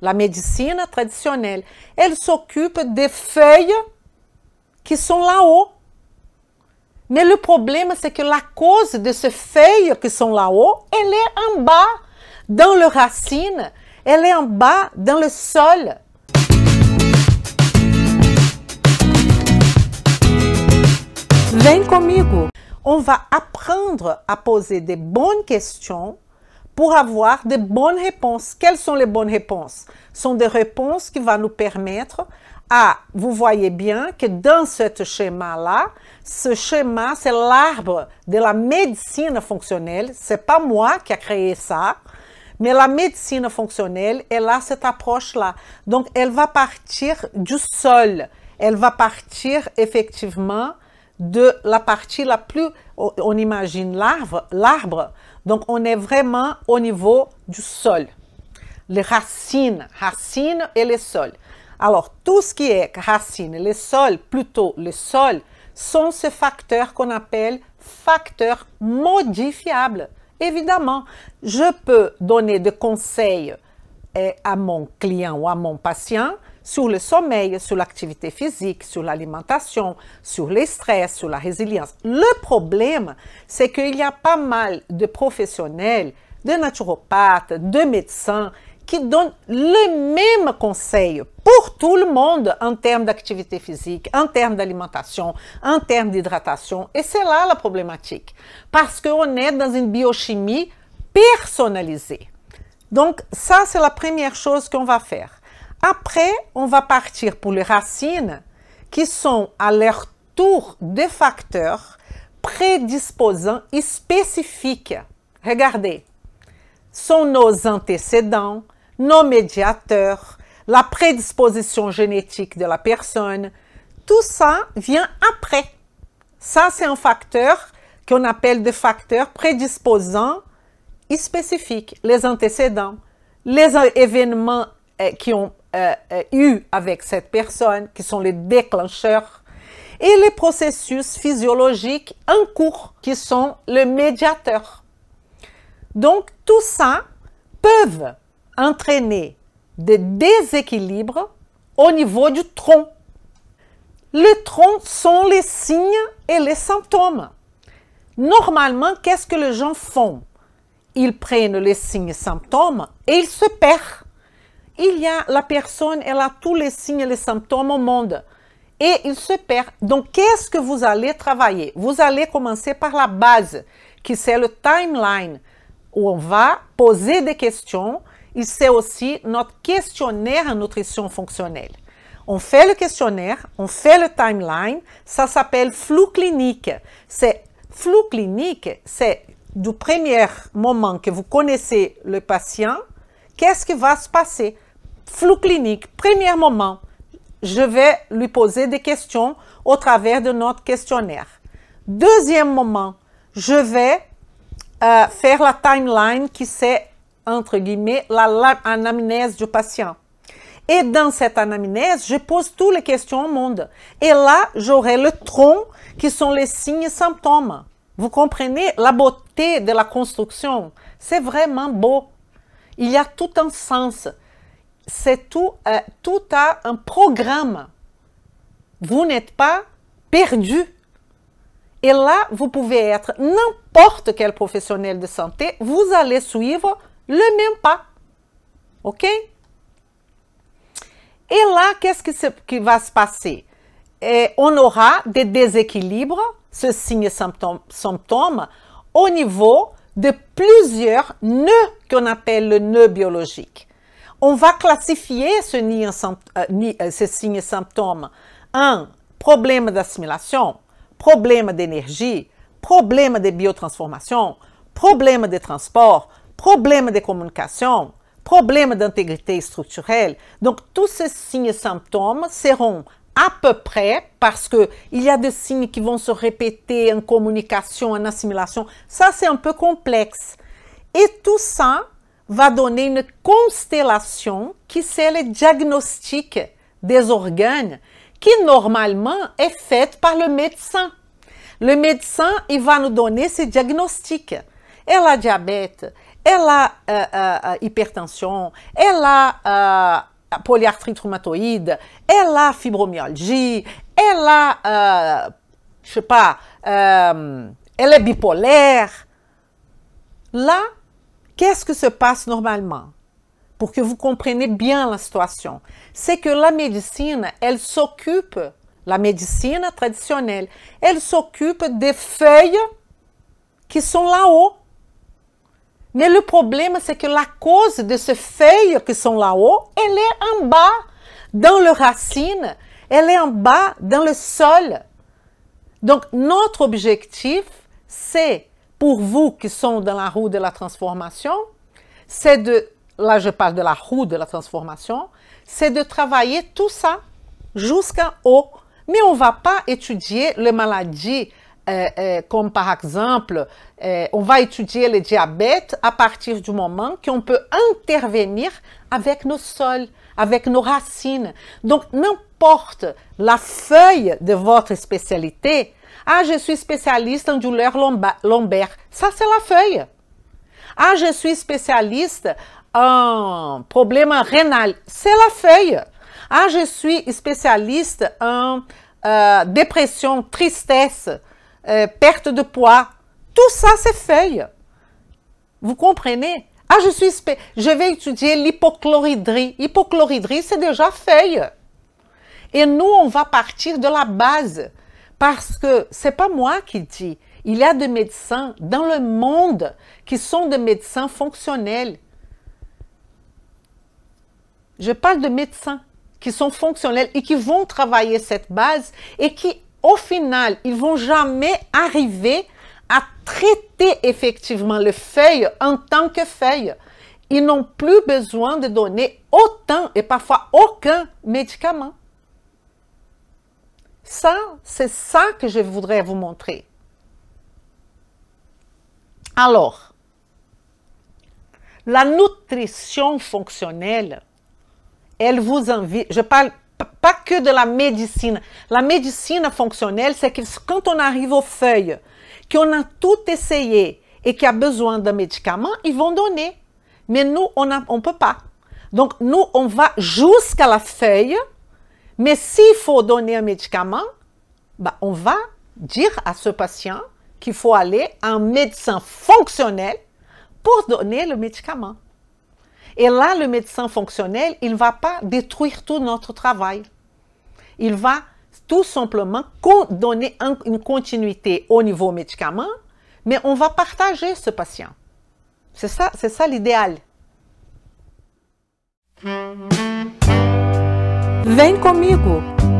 la médecine traditionnelle. Elle s'occupe des feuilles qui sont là-haut. Mais le problème, c'est que la cause de ces feuilles qui sont là-haut, elle est en bas, dans les racines, elle est en bas, dans le sol. Vem comigo! On va apprendre à poser de bonnes questions pour avoir des bonnes réponses. Quelles sont les bonnes réponses Ce Sont des réponses qui vont nous permettre à, vous voyez bien que dans ce schéma-là, ce schéma, c'est l'arbre de la médecine fonctionnelle. C'est pas moi qui a créé ça, mais la médecine fonctionnelle, elle a cette approche-là. Donc, elle va partir du sol. Elle va partir effectivement de la partie la plus, on imagine l'arbre, l'arbre donc, on est vraiment au niveau du sol. Les racines, racines et les sols. Alors, tout ce qui est racines, les sols, plutôt le sol, sont ces facteurs qu'on appelle facteurs modifiables. Évidemment, je peux donner des conseils eh, à mon client ou à mon patient sur le sommeil, sur l'activité physique, sur l'alimentation, sur les stress, sur la résilience. Le problème, c'est qu'il y a pas mal de professionnels, de naturopathes, de médecins qui donnent le même conseil pour tout le monde en termes d'activité physique, en termes d'alimentation, en termes d'hydratation. Et c'est là la problématique, parce qu'on est dans une biochimie personnalisée. Donc ça, c'est la première chose qu'on va faire. Après, on va partir pour les racines qui sont à leur tour des facteurs prédisposants et spécifiques. Regardez, sont nos antécédents, nos médiateurs, la prédisposition génétique de la personne. Tout ça vient après. Ça, c'est un facteur qu'on appelle des facteurs prédisposants et spécifiques, les antécédents, les événements eh, qui ont euh, euh, eu avec cette personne, qui sont les déclencheurs, et les processus physiologiques en cours, qui sont les médiateurs. Donc, tout ça peuvent entraîner des déséquilibres au niveau du tronc. Les troncs sont les signes et les symptômes. Normalement, qu'est-ce que les gens font Ils prennent les signes et symptômes et ils se perdent il y a la personne, elle a tous les signes et les symptômes au monde. Et il se perd. Donc, qu'est-ce que vous allez travailler Vous allez commencer par la base, qui c'est le timeline, où on va poser des questions. Et c'est aussi notre questionnaire en nutrition fonctionnelle. On fait le questionnaire, on fait le timeline. Ça s'appelle flou clinique. C'est flou clinique, c'est du premier moment que vous connaissez le patient, qu'est-ce qui va se passer flou clinique, premier moment, je vais lui poser des questions au travers de notre questionnaire. Deuxième moment, je vais euh, faire la timeline qui c'est, entre guillemets, la, du patient. Et dans cette anamnèse, je pose toutes les questions au monde. Et là, j'aurai le tronc qui sont les signes et symptômes. Vous comprenez la beauté de la construction. C'est vraiment beau. Il y a tout un sens c'est tout, euh, tout un programme. Vous n'êtes pas perdu. Et là, vous pouvez être n'importe quel professionnel de santé, vous allez suivre le même pas. OK? Et là, qu'est-ce qui, va se passer? on aura des déséquilibres, ce signe symptômes, symptôme au niveau de plusieurs nœuds qu'on appelle le nœud biologique. On va classifier ces signes et symptômes en euh, euh, problème d'assimilation, problème d'énergie, problème de biotransformation, problème de transport, problème de communication, problème d'intégrité structurelle. Donc, tous ces signes et symptômes seront à peu près, parce qu'il y a des signes qui vont se répéter en communication, en assimilation. Ça, c'est un peu complexe. Et tout ça va donner une constellation qui c'est le diagnostic des organes qui normalement est é faite par le médecin. Le médecin, il va nous donner ce diagnostic. Elle a diabète, elle a euh, euh, euh, hypertension, elle a euh, polyarthrite rhumatoïde, elle a fibromyalgie, elle a, euh, je sais pas, euh, elle est bipolaire. Là, Qu'est-ce que se passe normalement? Pour que vous compreniez bien la situation, c'est que la médecine, elle s'occupe, la médecine traditionnelle, elle s'occupe des feuilles qui sont là-haut. Mais le problème, c'est que la cause de ces feuilles qui sont là-haut, elle est en bas, dans les racines, elle est en bas, dans le sol. Donc, notre objectif, c'est pour vous qui sont dans la roue de la transformation, c'est de, là je parle de la roue de la transformation, c'est de travailler tout ça jusqu'en haut. Mais on ne va pas étudier les maladies euh, euh, comme par exemple, euh, on va étudier le diabète à partir du moment qu'on peut intervenir avec nos sols, avec nos racines. Donc, n'importe la feuille de votre spécialité, ah, je suis spécialiste en douleur lombaire. Ça, c'est la feuille. Ah, je suis spécialiste en problème rénal. C'est la feuille. Ah, je suis spécialiste en euh, dépression, tristesse, euh, perte de poids. Tout ça, c'est feuille. Vous comprenez Ah, je suis je vais étudier l'hypochloridrie. Hypochloridrie, c'est déjà feuille. Et nous, on va partir de la base. Parce que c'est pas moi qui dis. Il y a des médecins dans le monde qui sont des médecins fonctionnels. Je parle de médecins qui sont fonctionnels et qui vont travailler cette base et qui, au final, ils vont jamais arriver à traiter effectivement le feuille en tant que feuille. Ils n'ont plus besoin de donner autant et parfois aucun médicament. Ça, c'est ça que je voudrais vous montrer. Alors, la nutrition fonctionnelle, elle vous invite, je parle pas que de la médecine. La médecine fonctionnelle, c'est que quand on arrive aux feuilles, qu'on a tout essayé et qu'il a besoin d'un médicament, ils vont donner. Mais nous, on ne on peut pas. Donc, nous, on va jusqu'à la feuille mais s'il faut donner un médicament, bah, on va dire à ce patient qu'il faut aller à un médecin fonctionnel pour donner le médicament. Et là, le médecin fonctionnel, il ne va pas détruire tout notre travail. Il va tout simplement donner une continuité au niveau médicament, mais on va partager ce patient. C'est ça, c'est ça l'idéal. Vem comigo!